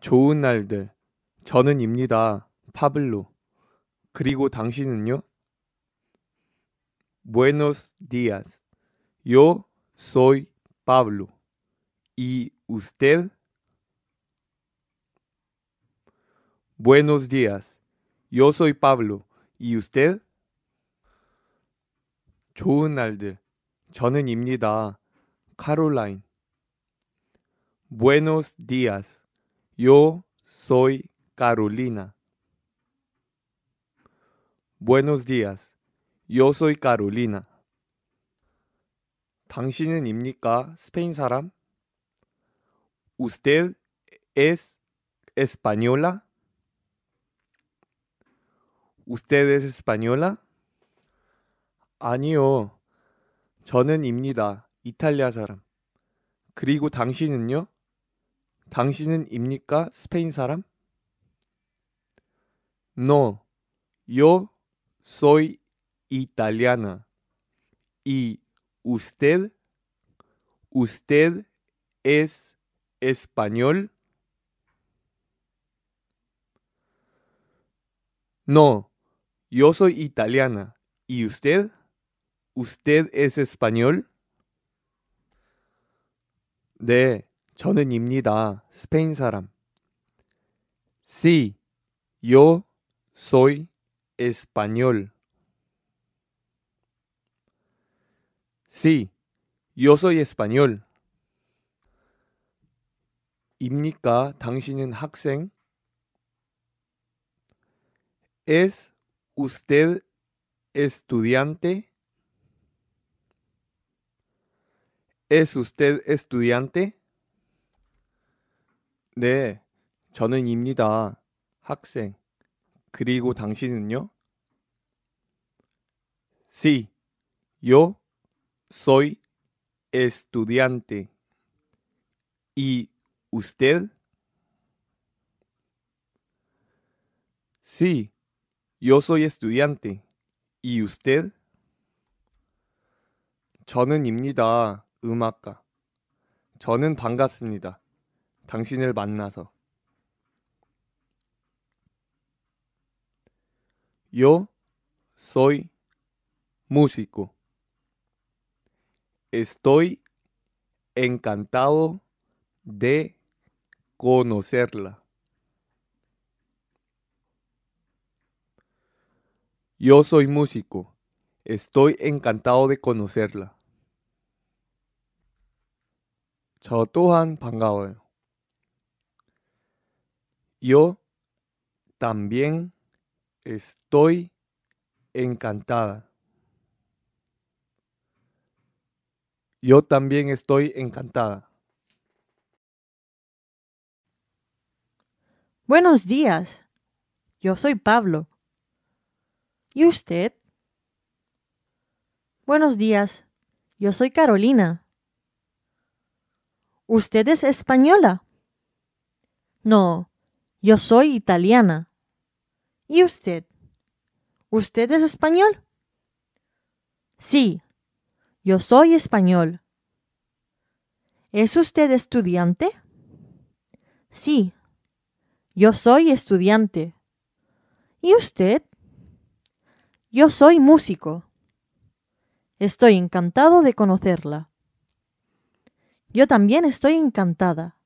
좋은 날들. 저는 입니다. 파블로. 그리고 당신은요? Buenos días. Yo soy Pablo. ¿Y usted? Buenos días. Yo soy Pablo. ¿Y usted? 좋은 날들. 저는 입니다. 카롤라인. Buenos días. Yo soy Carolina. Buenos días. Yo soy Carolina. 당신은 입니까? 스페인 사람? Usted es española? Usted es española? 아니요. 저는 입니다. 이탈리아 사람. 그리고 당신은요? No, yo soy italiana. ¿Y usted? ¿Usted es español? No, yo soy italiana. ¿Y usted? ¿Usted es español? De... 저는입니다. 스페인 사람. Sí, yo soy español. Sí, yo soy español. 입니까? 당신은 학생? ¿Es usted estudiante? ¿Es usted estudiante? 네, 저는입니다. 학생. 그리고 당신은요? Sí, yo soy estudiante. ¿Y usted? Sí, yo soy estudiante. ¿Y usted? 저는입니다. 음악가. 저는 반갑습니다. 당신을 만나서 Yo soy músico. Estoy encantado de conocerla. Yo soy músico. Estoy encantado de conocerla. 저 또한 반가워요 yo también estoy encantada. Yo también estoy encantada. Buenos días. Yo soy Pablo. ¿Y usted? Buenos días. Yo soy Carolina. ¿Usted es española? No, yo soy italiana. ¿Y usted? ¿Usted es español? Sí, yo soy español. ¿Es usted estudiante? Sí, yo soy estudiante. ¿Y usted? Yo soy músico. Estoy encantado de conocerla. Yo también estoy encantada.